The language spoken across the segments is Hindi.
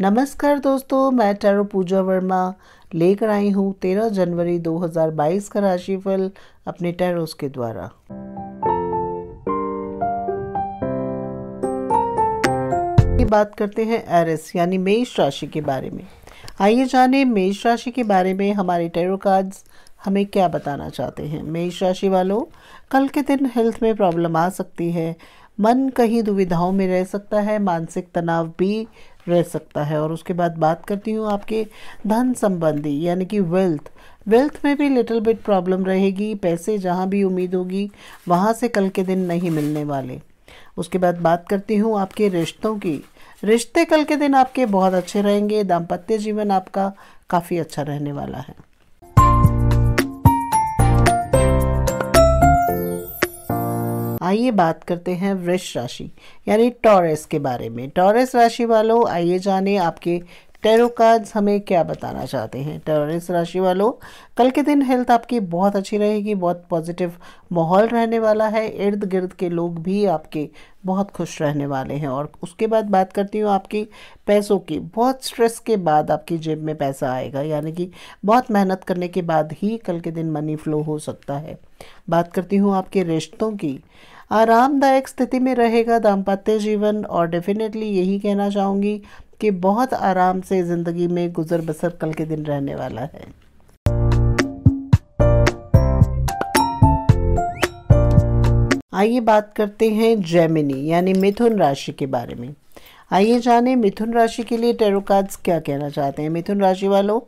नमस्कार दोस्तों मैं टैरो पूजा वर्मा लेकर आई हूँ तेरह जनवरी 2022 का राशिफल अपने टैरोस के द्वारा बात करते हैं एरिस यानी मेष राशि के बारे में आइए जाने मेष राशि के बारे में हमारे टैरो कार्ड्स हमें क्या बताना चाहते हैं मेष राशि वालों कल के दिन हेल्थ में प्रॉब्लम आ सकती है मन कहीं दुविधाओं में रह सकता है मानसिक तनाव भी रह सकता है और उसके बाद बात करती हूँ आपके धन संबंधी यानी कि वेल्थ वेल्थ में भी लिटिल बिट प्रॉब्लम रहेगी पैसे जहाँ भी उम्मीद होगी वहाँ से कल के दिन नहीं मिलने वाले उसके बाद बात करती हूँ आपके रिश्तों की रिश्ते कल के दिन आपके बहुत अच्छे रहेंगे दाम्पत्य जीवन आपका काफ़ी अच्छा रहने वाला है आइए बात करते हैं वृक्ष राशि यानी टॉरस के बारे में टॉरस राशि वालों आइए जाने आपके टेरो कार्ड्स हमें क्या बताना चाहते हैं टॉरस राशि वालों कल के दिन हेल्थ आपकी बहुत अच्छी रहेगी बहुत पॉजिटिव माहौल रहने वाला है इर्द गिर्द के लोग भी आपके बहुत खुश रहने वाले हैं और उसके बाद बात करती हूँ आपकी पैसों की बहुत स्ट्रेस के बाद आपकी जेब में पैसा आएगा यानी कि बहुत मेहनत करने के बाद ही कल के दिन मनी फ्लो हो सकता है बात करती हूँ आपके रिश्तों की आरामदायक स्थिति में रहेगा दाम्पत्य जीवन और डेफिनेटली यही कहना चाहूँगी कि बहुत आराम से ज़िंदगी में गुजर बसर कल के दिन रहने वाला है आइए बात करते हैं जैमिनी यानी मिथुन राशि के बारे में आइए जाने मिथुन राशि के लिए टेरो कार्ड्स क्या कहना चाहते हैं मिथुन राशि वालों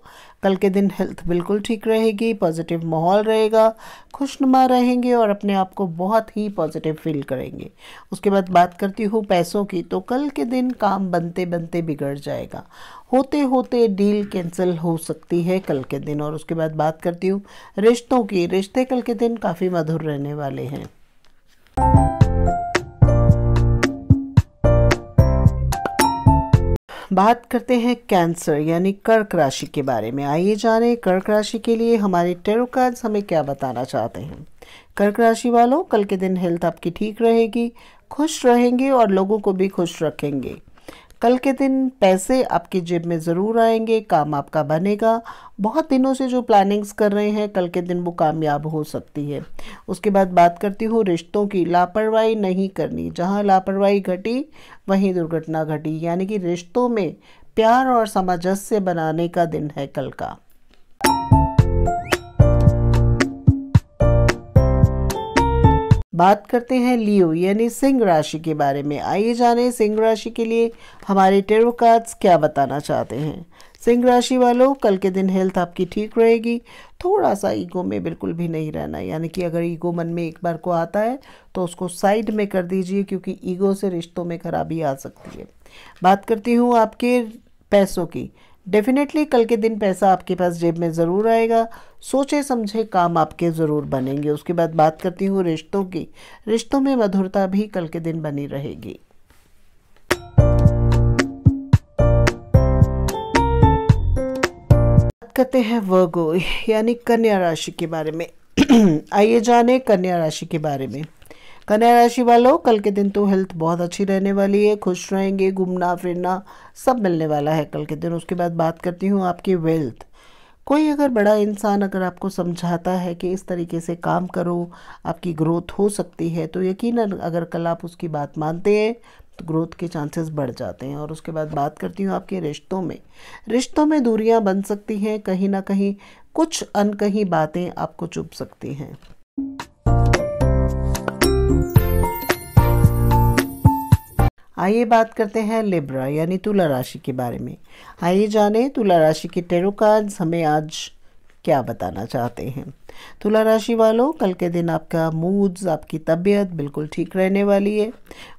कल के दिन हेल्थ बिल्कुल ठीक रहेगी पॉजिटिव माहौल रहेगा खुशनुमा रहेंगे और अपने आप को बहुत ही पॉजिटिव फील करेंगे उसके बाद बात करती हूँ पैसों की तो कल के दिन काम बनते बनते बिगड़ जाएगा होते होते डील कैंसिल हो सकती है कल के दिन और उसके बाद बात करती हूँ रिश्तों की रिश्ते कल के दिन काफ़ी मधुर रहने वाले हैं बात करते हैं कैंसर यानी कर्क राशि के बारे में आइए जाने कर्क राशि के लिए हमारे टेरो कार्ड्स हमें क्या बताना चाहते हैं कर्क राशि वालों कल के दिन हेल्थ आपकी ठीक रहेगी खुश रहेंगे और लोगों को भी खुश रखेंगे कल के दिन पैसे आपकी जेब में ज़रूर आएंगे काम आपका बनेगा बहुत दिनों से जो प्लानिंग्स कर रहे हैं कल के दिन वो कामयाब हो सकती है उसके बाद बात करती हूँ रिश्तों की लापरवाही नहीं करनी जहाँ लापरवाही घटी वहीं दुर्घटना घटी यानी कि रिश्तों में प्यार और सामंजस्य बनाने का दिन है कल का बात करते हैं लियो यानी सिंह राशि के बारे में आइए जाने सिंह राशि के लिए हमारे टेरो कार्ड्स क्या बताना चाहते हैं सिंह राशि वालों कल के दिन हेल्थ आपकी ठीक रहेगी थोड़ा सा ईगो में बिल्कुल भी नहीं रहना यानी कि अगर ईगो मन में एक बार को आता है तो उसको साइड में कर दीजिए क्योंकि ईगो से रिश्तों में खराबी आ सकती है बात करती हूँ आपके पैसों की डेफिनेटली कल के दिन पैसा आपके पास जेब में ज़रूर आएगा सोचे समझे काम आपके ज़रूर बनेंगे उसके बाद बात करती हूँ रिश्तों की रिश्तों में मधुरता भी कल के दिन बनी रहेगी बात करते हैं वर्गो यानी कन्या राशि के बारे में आइए जाने कन्या राशि के बारे में कन्या राशि वालों कल के दिन तो हेल्थ बहुत अच्छी रहने वाली है खुश रहेंगे घूमना फिरना सब मिलने वाला है कल के दिन उसके बाद बात करती हूँ आपकी वेल्थ कोई अगर बड़ा इंसान अगर आपको समझाता है कि इस तरीके से काम करो आपकी ग्रोथ हो सकती है तो यकीन अगर कल आप उसकी बात मानते हैं तो ग्रोथ के चांसेस बढ़ जाते हैं और उसके बाद बात करती हूँ आपके रिश्तों में रिश्तों में दूरियाँ बन सकती हैं कहीं ना कहीं कुछ अनकहीं बातें आपको चुप सकती हैं आइए बात करते हैं लिब्रा यानी तुला राशि के बारे में आइए जानें तुला राशि के टेरो कार्ड्स हमें आज क्या बताना चाहते हैं तुला राशि वालों कल के दिन आपका मूड्स आपकी तबीयत बिल्कुल ठीक रहने वाली है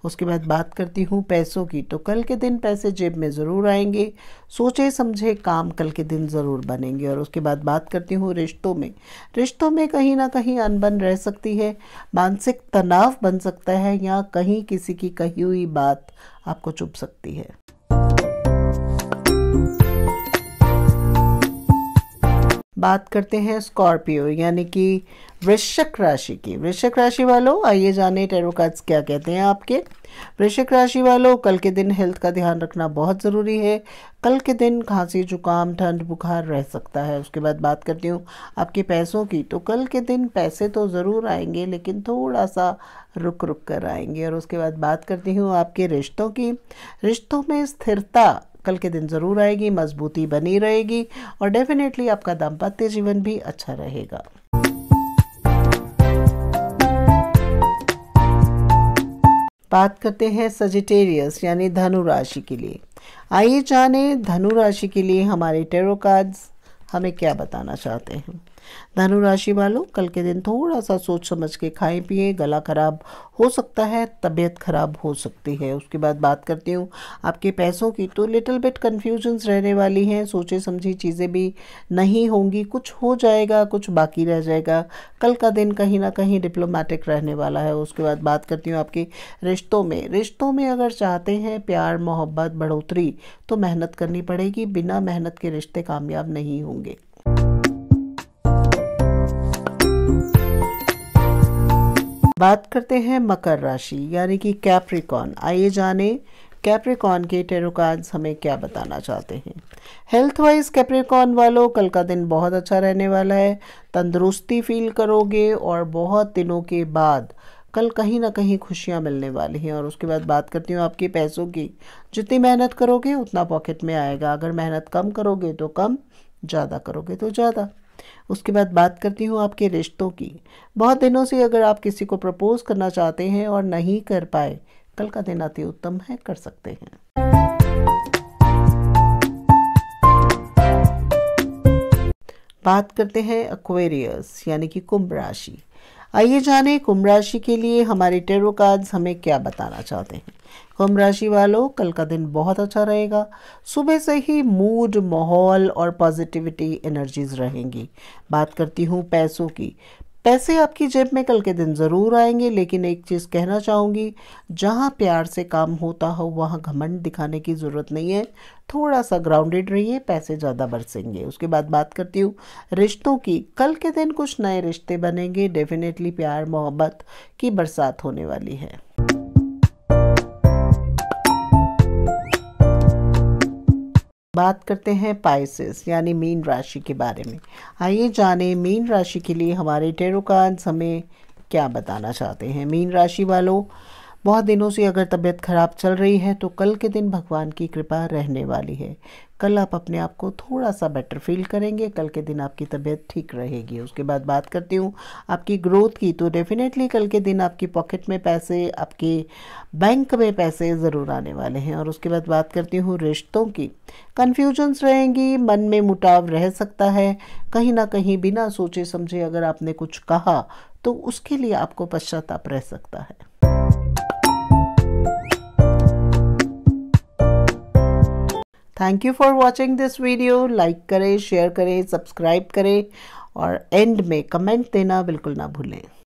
उसके बाद बात करती हूँ पैसों की तो कल के दिन पैसे जेब में ज़रूर आएंगे सोचे समझे काम कल के दिन ज़रूर बनेंगे और उसके बाद बात करती हूँ रिश्तों में रिश्तों में कहीं ना कहीं अनबन रह सकती है मानसिक तनाव बन सकता है या कहीं किसी की कही हुई बात आपको चुप सकती है बात करते हैं स्कॉर्पियो यानी कि वृश्चिक राशि की वृश्चिक राशि वालों आइए जाने टेरो कार्ड्स क्या कहते हैं आपके वृश्चिक राशि वालों कल के दिन हेल्थ का ध्यान रखना बहुत ज़रूरी है कल के दिन खांसी जुकाम ठंड बुखार रह सकता है उसके बाद बात करती हूँ आपके पैसों की तो कल के दिन पैसे तो ज़रूर आएंगे लेकिन थोड़ा सा रुक रुक कर आएंगे और उसके बाद बात करती हूँ आपके रिश्तों की रिश्तों में स्थिरता कल के दिन ज़रूर आएगी मजबूती बनी रहेगी और डेफिनेटली आपका दाम्पत्य जीवन भी अच्छा रहेगा बात करते हैं सजिटेरियस यानी धनु राशि के लिए आइए जाने धनु राशि के लिए हमारे टेरो कार्ड्स हमें क्या बताना चाहते हैं धनु राशि वालों कल के दिन थोड़ा सा सोच समझ के खाएं पिए गला खराब हो सकता है तबीयत खराब हो सकती है उसके बाद बात करती हूँ आपके पैसों की तो लिटिल बिट कन्फ्यूजन्स रहने वाली हैं सोचे समझी चीज़ें भी नहीं होंगी कुछ हो जाएगा कुछ बाकी रह जाएगा कल का दिन कहीं ना कहीं डिप्लोमेटिक रहने वाला है उसके बाद बात करती हूँ आपके रिश्तों में रिश्तों में अगर चाहते हैं प्यार मोहब्बत बढ़ोतरी तो मेहनत करनी पड़ेगी बिना मेहनत के रिश्ते कामयाब नहीं होंगे बात करते हैं मकर राशि यानी कि कैप्रिकॉन आइए जाने कैप्रिकॉन के टेरोकार्ड्स हमें क्या बताना चाहते हैं हेल्थ वाइज कैप्रिकॉन वालों कल का दिन बहुत अच्छा रहने वाला है तंदुरुस्ती फील करोगे और बहुत दिनों के बाद कल कहीं ना कहीं खुशियाँ मिलने वाली हैं और उसके बाद बात करती हूँ आपके पैसों की जितनी मेहनत करोगे उतना पॉकेट में आएगा अगर मेहनत कम करोगे तो कम ज़्यादा करोगे तो ज़्यादा उसके बाद बात करती हूँ आपके रिश्तों की बहुत दिनों से अगर आप किसी को प्रपोज करना चाहते हैं और नहीं कर पाए कल का दिन अति उत्तम है कर सकते हैं बात करते हैं अक्वेरियस यानी कि कुंभ राशि आइए जाने कुंभ राशि के लिए हमारे टेरो कार्ड्स हमें क्या बताना चाहते हैं कुंभ राशि वालों कल का दिन बहुत अच्छा रहेगा सुबह से ही मूड माहौल और पॉजिटिविटी एनर्जीज रहेंगी बात करती हूँ पैसों की पैसे आपकी जेब में कल के दिन ज़रूर आएंगे लेकिन एक चीज़ कहना चाहूँगी जहाँ प्यार से काम होता हो वहाँ घमंड दिखाने की ज़रूरत नहीं है थोड़ा सा ग्राउंडेड रहिए पैसे ज़्यादा बरसेंगे उसके बाद बात करती हूँ रिश्तों की कल के दिन कुछ नए रिश्ते बनेंगे डेफिनेटली प्यार मोहब्बत की बरसात होने वाली है बात करते हैं पाइसिस यानी मीन राशि के बारे में आइए जानें मीन राशि के लिए हमारे टेरो कार्ड्स हमें क्या बताना चाहते हैं मीन राशि वालों बहुत दिनों से अगर तबीयत खराब चल रही है तो कल के दिन भगवान की कृपा रहने वाली है कल आप अपने आप को थोड़ा सा बेटर फील करेंगे कल के दिन आपकी तबीयत ठीक रहेगी उसके बाद बात करती हूँ आपकी ग्रोथ की तो डेफिनेटली कल के दिन आपकी पॉकेट में पैसे आपके बैंक में पैसे ज़रूर आने वाले हैं और उसके बाद बात करती हूँ रिश्तों की कन्फ्यूजन्स रहेंगी मन में मुटाव रह सकता है कहीं ना कहीं बिना सोचे समझे अगर आपने कुछ कहा तो उसके लिए आपको पश्चाताप रह सकता है thank you for watching this video like करें शेयर करें सब्सक्राइब करें और एंड में कमेंट देना बिल्कुल ना भूलें